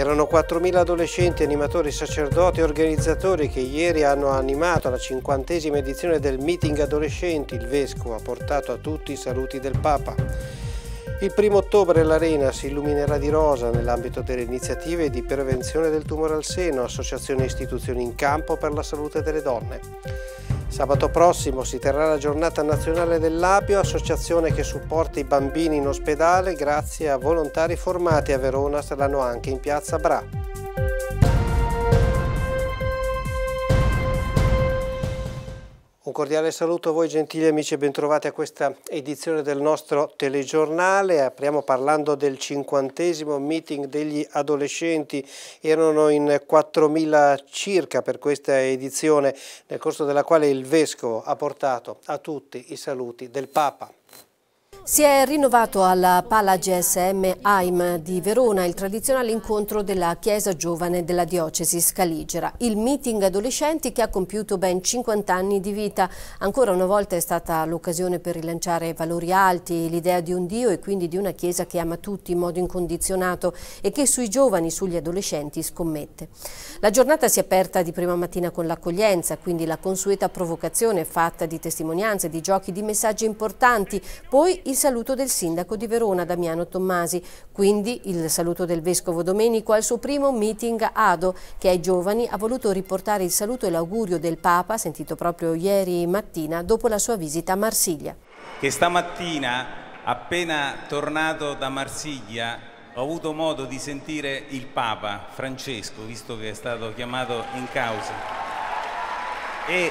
Erano 4.000 adolescenti, animatori, sacerdoti e organizzatori che ieri hanno animato la cinquantesima edizione del meeting adolescenti. Il Vescovo ha portato a tutti i saluti del Papa. Il primo ottobre l'Arena si illuminerà di rosa nell'ambito delle iniziative di prevenzione del tumore al seno, associazioni e istituzioni in campo per la salute delle donne. Sabato prossimo si terrà la giornata nazionale dell'Apio, associazione che supporta i bambini in ospedale grazie a volontari formati a Verona, saranno anche in piazza Bra. cordiale saluto a voi gentili amici e bentrovati a questa edizione del nostro telegiornale. Apriamo parlando del cinquantesimo meeting degli adolescenti, erano in 4.000 circa per questa edizione, nel corso della quale il Vescovo ha portato a tutti i saluti del Papa. Si è rinnovato alla Pala GSM AIM di Verona il tradizionale incontro della Chiesa Giovane della Diocesi Scaligera, il meeting adolescenti che ha compiuto ben 50 anni di vita. Ancora una volta è stata l'occasione per rilanciare valori alti, l'idea di un Dio e quindi di una Chiesa che ama tutti in modo incondizionato e che sui giovani, sugli adolescenti scommette. La giornata si è aperta di prima mattina con l'accoglienza, quindi la consueta provocazione fatta di testimonianze, di giochi, di messaggi importanti, poi il saluto del sindaco di Verona Damiano Tommasi, quindi il saluto del vescovo Domenico al suo primo meeting ADO che ai giovani ha voluto riportare il saluto e l'augurio del Papa sentito proprio ieri mattina dopo la sua visita a Marsiglia. Che stamattina appena tornato da Marsiglia ho avuto modo di sentire il Papa Francesco, visto che è stato chiamato in causa. E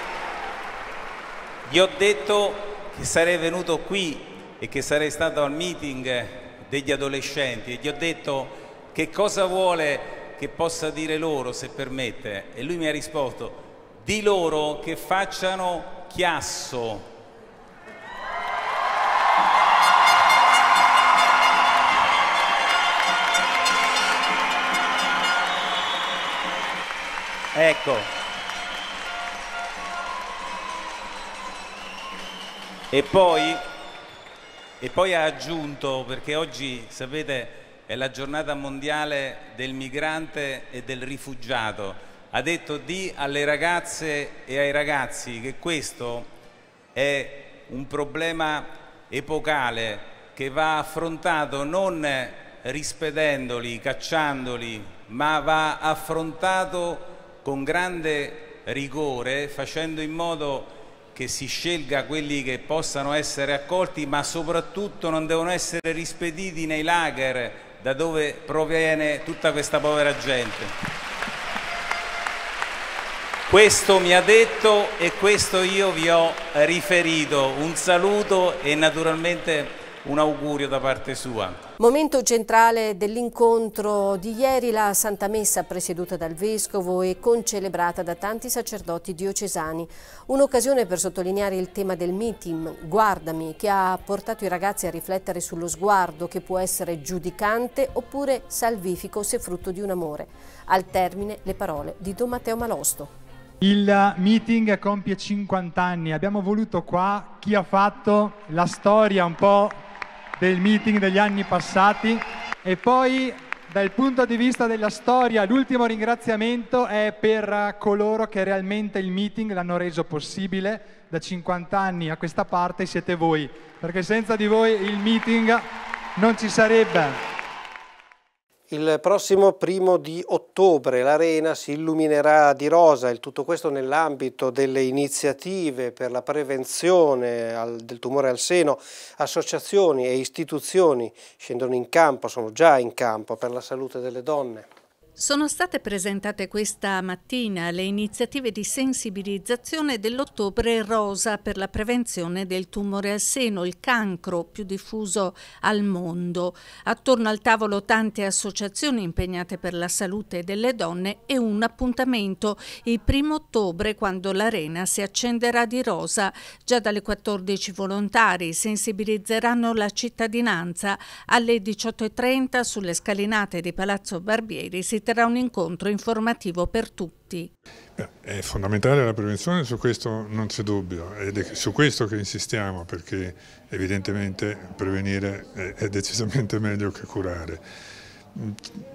gli ho detto che sarei venuto qui e che sarei stato al meeting degli adolescenti e gli ho detto che cosa vuole che possa dire loro se permette e lui mi ha risposto di loro che facciano chiasso ecco e poi e poi ha aggiunto, perché oggi, sapete, è la giornata mondiale del migrante e del rifugiato, ha detto di alle ragazze e ai ragazzi che questo è un problema epocale che va affrontato non rispedendoli, cacciandoli, ma va affrontato con grande rigore, facendo in modo che si scelga quelli che possano essere accolti, ma soprattutto non devono essere rispediti nei lager da dove proviene tutta questa povera gente. Questo mi ha detto e questo io vi ho riferito. Un saluto e naturalmente un augurio da parte sua. Momento centrale dell'incontro di ieri, la Santa Messa presieduta dal Vescovo e concelebrata da tanti sacerdoti diocesani. Un'occasione per sottolineare il tema del meeting, Guardami, che ha portato i ragazzi a riflettere sullo sguardo che può essere giudicante oppure salvifico se frutto di un amore. Al termine le parole di Don Matteo Malosto. Il meeting compie 50 anni, abbiamo voluto qua chi ha fatto la storia un po' del meeting degli anni passati. E poi dal punto di vista della storia, l'ultimo ringraziamento è per coloro che realmente il meeting l'hanno reso possibile. Da 50 anni a questa parte siete voi, perché senza di voi il meeting non ci sarebbe. Il prossimo primo di ottobre l'Arena si illuminerà di rosa, il tutto questo nell'ambito delle iniziative per la prevenzione al, del tumore al seno. Associazioni e istituzioni scendono in campo, sono già in campo per la salute delle donne. Sono state presentate questa mattina le iniziative di sensibilizzazione dell'ottobre rosa per la prevenzione del tumore al seno, il cancro più diffuso al mondo. Attorno al tavolo tante associazioni impegnate per la salute delle donne e un appuntamento il primo ottobre quando l'arena si accenderà di rosa. Già dalle 14 volontari sensibilizzeranno la cittadinanza. Alle 18.30 sulle scalinate di Palazzo Barbieri si permetterà un incontro informativo per tutti. è fondamentale la prevenzione, su questo non c'è dubbio ed è su questo che insistiamo perché evidentemente prevenire è decisamente meglio che curare.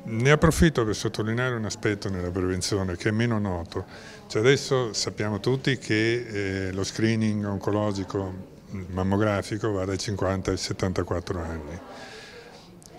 Ne approfitto per sottolineare un aspetto nella prevenzione che è meno noto. Cioè adesso sappiamo tutti che eh, lo screening oncologico mm, mammografico va dai 50 ai 74 anni.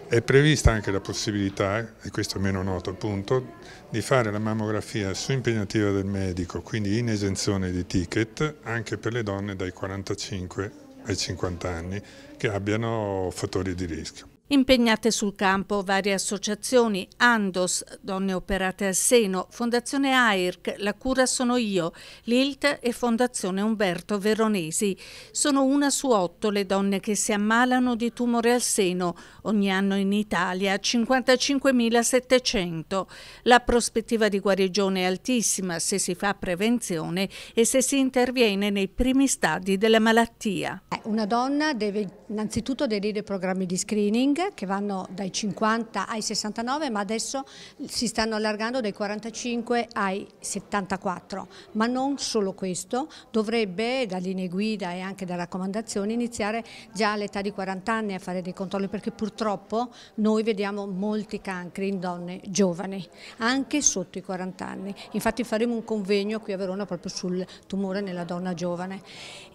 È prevista anche la possibilità, e questo è meno noto appunto, di fare la mammografia su impegnativa del medico, quindi in esenzione di ticket, anche per le donne dai 45 ai 50 anni che abbiano fattori di rischio. Impegnate sul campo varie associazioni, Andos, Donne Operate al Seno, Fondazione AIRC, La Cura Sono Io, l'ILT e Fondazione Umberto Veronesi. Sono una su otto le donne che si ammalano di tumore al seno, ogni anno in Italia 55.700. La prospettiva di guarigione è altissima se si fa prevenzione e se si interviene nei primi stadi della malattia. Eh, una donna deve innanzitutto aderire ai programmi di screening Ring che vanno dai 50 ai 69 ma adesso si stanno allargando dai 45 ai 74 ma non solo questo dovrebbe da linee guida e anche da raccomandazioni iniziare già all'età di 40 anni a fare dei controlli perché purtroppo noi vediamo molti cancri in donne giovani anche sotto i 40 anni infatti faremo un convegno qui a Verona proprio sul tumore nella donna giovane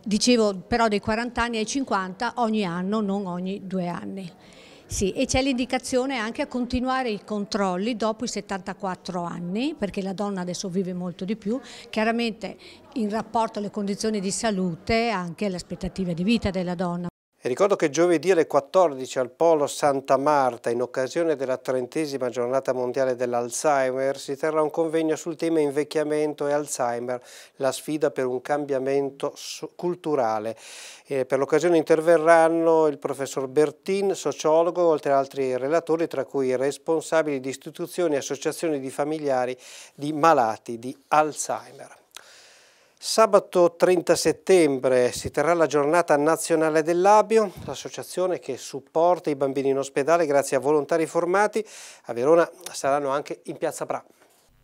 dicevo però dai 40 anni ai 50 ogni anno non ogni due anni. Sì, e c'è l'indicazione anche a continuare i controlli dopo i 74 anni, perché la donna adesso vive molto di più, chiaramente in rapporto alle condizioni di salute, anche alle aspettative di vita della donna. E ricordo che giovedì alle 14 al Polo Santa Marta, in occasione della trentesima giornata mondiale dell'Alzheimer, si terrà un convegno sul tema invecchiamento e Alzheimer, la sfida per un cambiamento culturale. E per l'occasione interverranno il professor Bertin, sociologo, oltre ad altri relatori, tra cui responsabili di istituzioni e associazioni di familiari di malati di Alzheimer. Sabato 30 settembre si terrà la giornata nazionale del labio, l'associazione che supporta i bambini in ospedale grazie a volontari formati. A Verona saranno anche in Piazza Pra.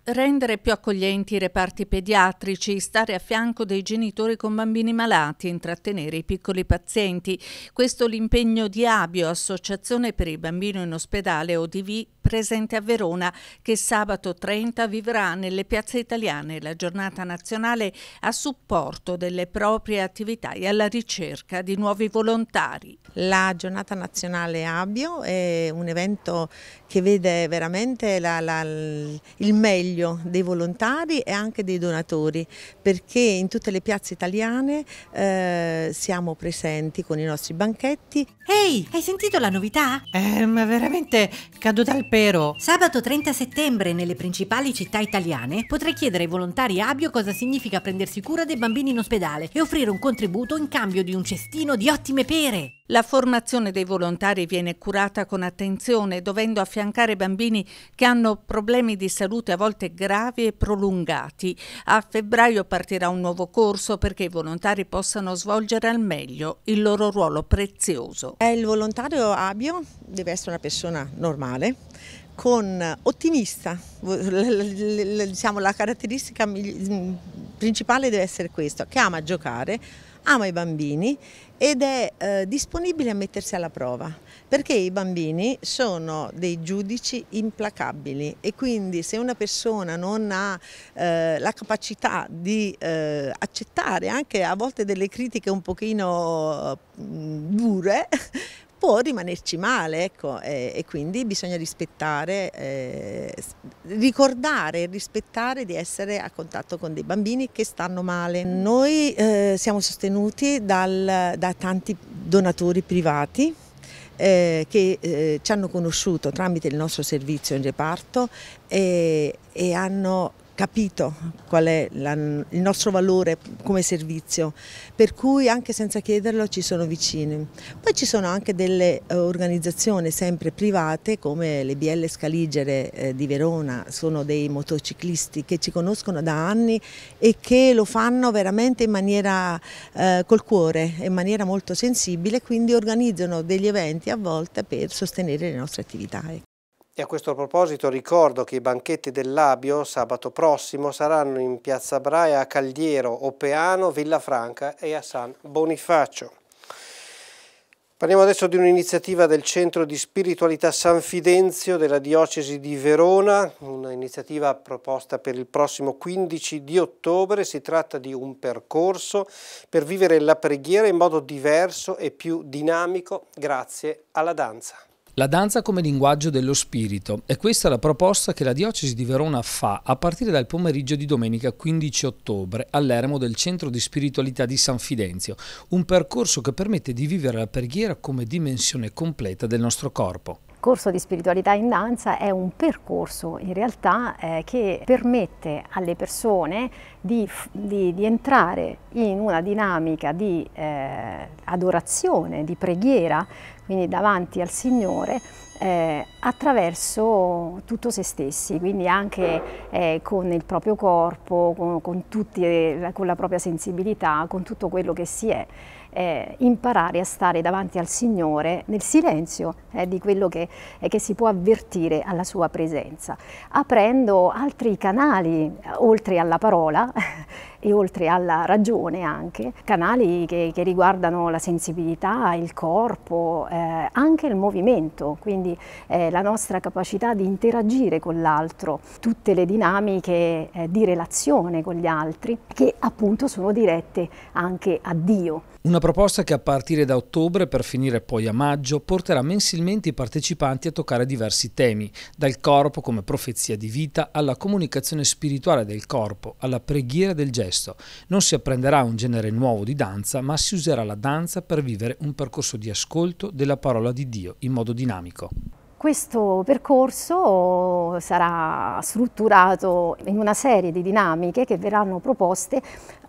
Rendere più accoglienti i reparti pediatrici, stare a fianco dei genitori con bambini malati, intrattenere i piccoli pazienti. Questo l'impegno di Abio, Associazione per il Bambino in Ospedale ODV, presente a Verona, che sabato 30 vivrà nelle piazze italiane la giornata nazionale a supporto delle proprie attività e alla ricerca di nuovi volontari. La giornata nazionale Abio è un evento che vede veramente la, la, il meglio dei volontari e anche dei donatori, perché in tutte le piazze italiane eh, siamo presenti con i nostri banchetti. Ehi, hey, hai sentito la novità? Eh, ma veramente cado dal però. Sabato 30 settembre nelle principali città italiane potrai chiedere ai volontari Abio cosa significa prendersi cura dei bambini in ospedale e offrire un contributo in cambio di un cestino di ottime pere. La formazione dei volontari viene curata con attenzione, dovendo affiancare bambini che hanno problemi di salute a volte gravi e prolungati. A febbraio partirà un nuovo corso perché i volontari possano svolgere al meglio il loro ruolo prezioso. Eh, il volontario abio deve essere una persona normale, con ottimista, diciamo, la caratteristica principale deve essere questa, che ama giocare, ama i bambini ed è eh, disponibile a mettersi alla prova, perché i bambini sono dei giudici implacabili e quindi se una persona non ha eh, la capacità di eh, accettare anche a volte delle critiche un pochino mm, dure, può rimanerci male ecco, eh, e quindi bisogna rispettare, eh, ricordare e rispettare di essere a contatto con dei bambini che stanno male. Noi eh, siamo sostenuti dal, da tanti donatori privati eh, che eh, ci hanno conosciuto tramite il nostro servizio in reparto e, eh, e hanno capito qual è la, il nostro valore come servizio, per cui anche senza chiederlo ci sono vicini. Poi ci sono anche delle eh, organizzazioni sempre private come le BL Scaligere eh, di Verona, sono dei motociclisti che ci conoscono da anni e che lo fanno veramente in maniera eh, col cuore, in maniera molto sensibile, quindi organizzano degli eventi a volte per sostenere le nostre attività. Ecco. E a questo proposito ricordo che i banchetti del Labio sabato prossimo saranno in Piazza Braia a Caldiero, Opeano, Villafranca e a San Bonifacio. Parliamo adesso di un'iniziativa del Centro di Spiritualità San Fidenzio della Diocesi di Verona, un'iniziativa proposta per il prossimo 15 di ottobre. Si tratta di un percorso per vivere la preghiera in modo diverso e più dinamico grazie alla danza. La danza come linguaggio dello spirito e questa è la proposta che la Diocesi di Verona fa a partire dal pomeriggio di domenica 15 ottobre all'eremo del Centro di Spiritualità di San Fidenzio, un percorso che permette di vivere la preghiera come dimensione completa del nostro corpo corso di spiritualità in danza è un percorso in realtà eh, che permette alle persone di, di, di, entrare in una dinamica di eh, adorazione, di preghiera, quindi davanti al Signore, eh, attraverso tutto se stessi, quindi anche eh, con il proprio corpo, con, con, tutti, eh, con la propria sensibilità, con tutto quello che si è eh, imparare a stare davanti al Signore nel silenzio eh, di quello che, eh, che, si può avvertire alla sua presenza, aprendo altri canali eh, oltre alla parola e oltre alla ragione anche, canali che, che riguardano la sensibilità, il corpo, eh, anche il movimento, quindi eh, la nostra capacità di interagire con l'altro, tutte le dinamiche di relazione con gli altri che appunto sono dirette anche a Dio. Una proposta che a partire da ottobre per finire poi a maggio porterà mensilmente i partecipanti a toccare diversi temi, dal corpo come profezia di vita alla comunicazione spirituale del corpo, alla preghiera del gesto. Non si apprenderà un genere nuovo di danza, ma si userà la danza per vivere un percorso di ascolto della parola di Dio in modo dinamico. Questo percorso sarà strutturato in una serie di dinamiche che verranno proposte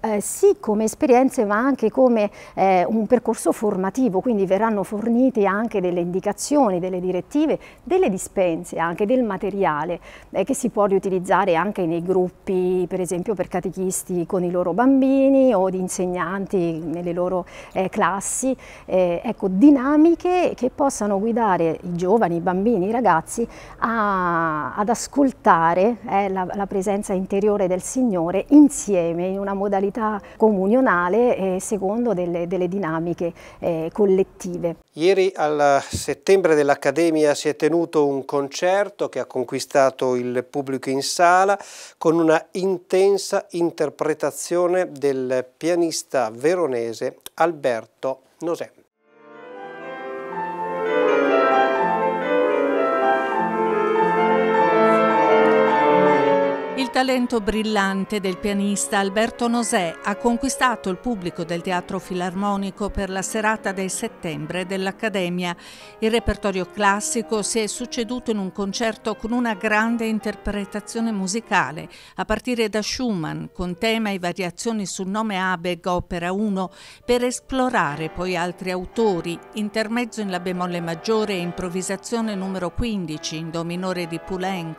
eh, sì come esperienze ma anche come eh, un percorso formativo, quindi verranno fornite anche delle indicazioni, delle direttive, delle dispense, anche del materiale eh, che si può riutilizzare anche nei gruppi, per esempio per catechisti con i loro bambini o di insegnanti nelle loro eh, classi, eh, ecco dinamiche che possano guidare i giovani, i bambini, i ragazzi a, ad ascoltare eh, la, la presenza interiore del Signore insieme in una modalità vita comunionale e secondo delle, delle dinamiche eh, collettive. Ieri al settembre dell'Accademia si è tenuto un concerto che ha conquistato il pubblico in sala con una intensa interpretazione del pianista veronese Alberto Nosè. talento brillante del pianista Alberto Nosè ha conquistato il pubblico del Teatro Filarmonico per la serata del settembre dell'Accademia. Il repertorio classico si è succeduto in un concerto con una grande interpretazione musicale, a partire da Schumann, con tema e variazioni sul nome Abeg Opera 1, per esplorare poi altri autori, intermezzo in La bemolle maggiore e improvvisazione numero 15 in Do minore di Poulenc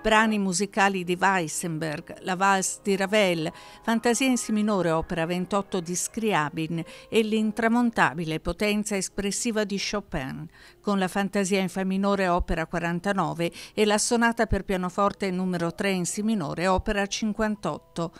brani musicali di Weissenberg, la valse di Ravel, Fantasia in Si minore, opera 28 di Scriabin e l'intramontabile potenza espressiva di Chopin, con la Fantasia in Fa minore, opera 49 e la sonata per pianoforte numero 3 in Si minore, opera 58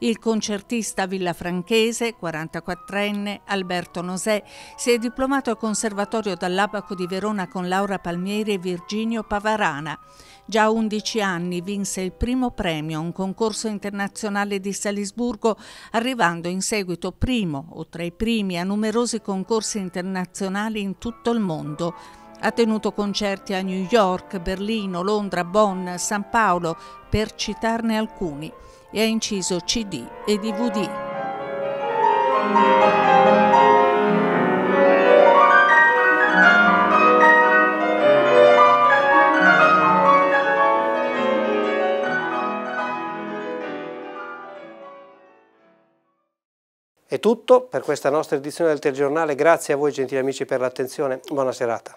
il concertista villafranchese, 44enne, Alberto Nosè, si è diplomato al Conservatorio dall'Abaco di Verona con Laura Palmieri e Virginio Pavarana. Già a 11 anni vinse il primo premio a un concorso internazionale di Salisburgo, arrivando in seguito primo o tra i primi a numerosi concorsi internazionali in tutto il mondo. Ha tenuto concerti a New York, Berlino, Londra, Bonn, San Paolo, per citarne alcuni, e ha inciso CD e DVD. È tutto per questa nostra edizione del telegiornale, grazie a voi gentili amici per l'attenzione, buona serata.